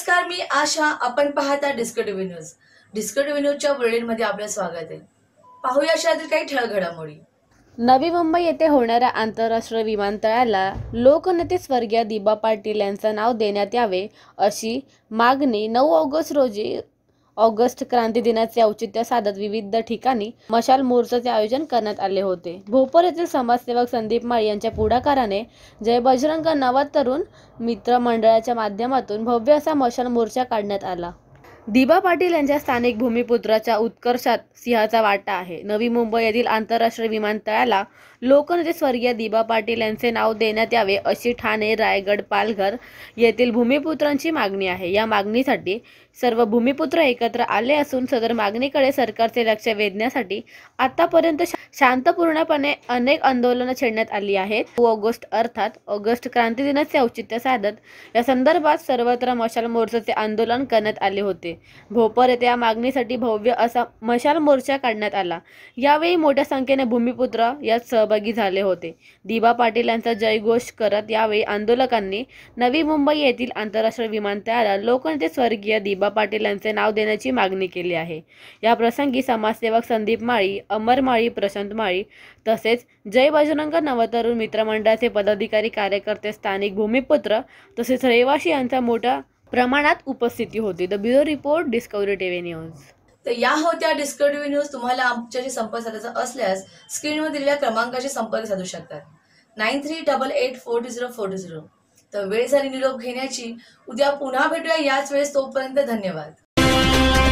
नमस्कार मी आशा आपण पाहता डिस्कट न्यूज च्या न्यूजच्या बुलेटिनमध्ये आपलं स्वागत आहे पाहूया अशा काही ठळ घडामोडी नवी मुंबई येथे होणाऱ्या आंतरराष्ट्रीय विमानतळाला लोकनेते स्वर्गीय दिबा पाटील यांचं नाव देण्यात यावे अशी मागणी नऊ ऑगस्ट रोजी ऑगस्ट क्रांती दिनाचे औचित्य साधत विविध ठिकाणी मशाल मोर्चाचे आयोजन करण्यात आले होते भोपर येथील समाजसेवक संदीप माळ यांच्या पुढाकाराने जय बजरंग नवा तरुण मित्र मंडळाच्या माध्यमातून भव्य असा मशाल मोर्चा काढण्यात आला दिबा पाटील यांच्या स्थानिक भूमिपुत्राच्या उत्कर्षात सिंहाचा वाटा आहे नवी मुंबई येथील आंतरराष्ट्रीय विमानतळाला लोकनेते स्वर्गीय दिबा पाटील यांचे नाव देण्यात यावे अशी ठाणे रायगड पालघर येथील भूमिपुत्रांची मागणी आहे या मागणीसाठी सर्व भूमिपुत्र एकत्र आले असून सदर मागणीकडे सरकारचे लक्ष वेधण्यासाठी आतापर्यंत शांतपूर्णपणे अनेक आंदोलनं छेडण्यात आली आहेत ऑगस्ट अर्थात ऑगस्ट क्रांती दिनाचे औचित्य साधत या संदर्भात सर्वत्र मशाल मोर्चाचे आंदोलन करण्यात आले होते होते भोपर येथे या मागणीसाठी भव्य असा मशाल मोर्चा काढण्यात आला यावेळी मोठ्या संख्येने भूमिपुत्र यात सहभागी झाले होते दिबा पाटील यांचा जयघोष करत यावेळी आंदोलकांनी नवी मुंबई येथील आंतरराष्ट्रीय विमानतळाला लोकनेते स्वर्गीय दिबा पाटील यांचे नाव देण्याची मागणी केली आहे या प्रसंगी समाजसेवक संदीप माळी अमर माळी प्रशांत माळी तसेच जय बजरंग नवतरुण मित्रमंडळाचे पदाधिकारी कार्यकर्ते स्थानिक भूमिपुत्र तसेच रहिवाशी यांचा मोठा प्रमाणात उपस्थिती होती the bureau report Discovery TV news तर या होत्या डिस्कवरी न्यूज तुम्हाला आमच्याशी संपर्क साधायचा असल्यास स्क्रीनवर दिलेल्या क्रमांकाशी संपर्क साधू शकतात nine three double eight four two zero four two zero तर वेळ झाली निरोप घेण्याची उद्या पुन्हा भेटूया याच वेळेस तोपर्यंत धन्यवाद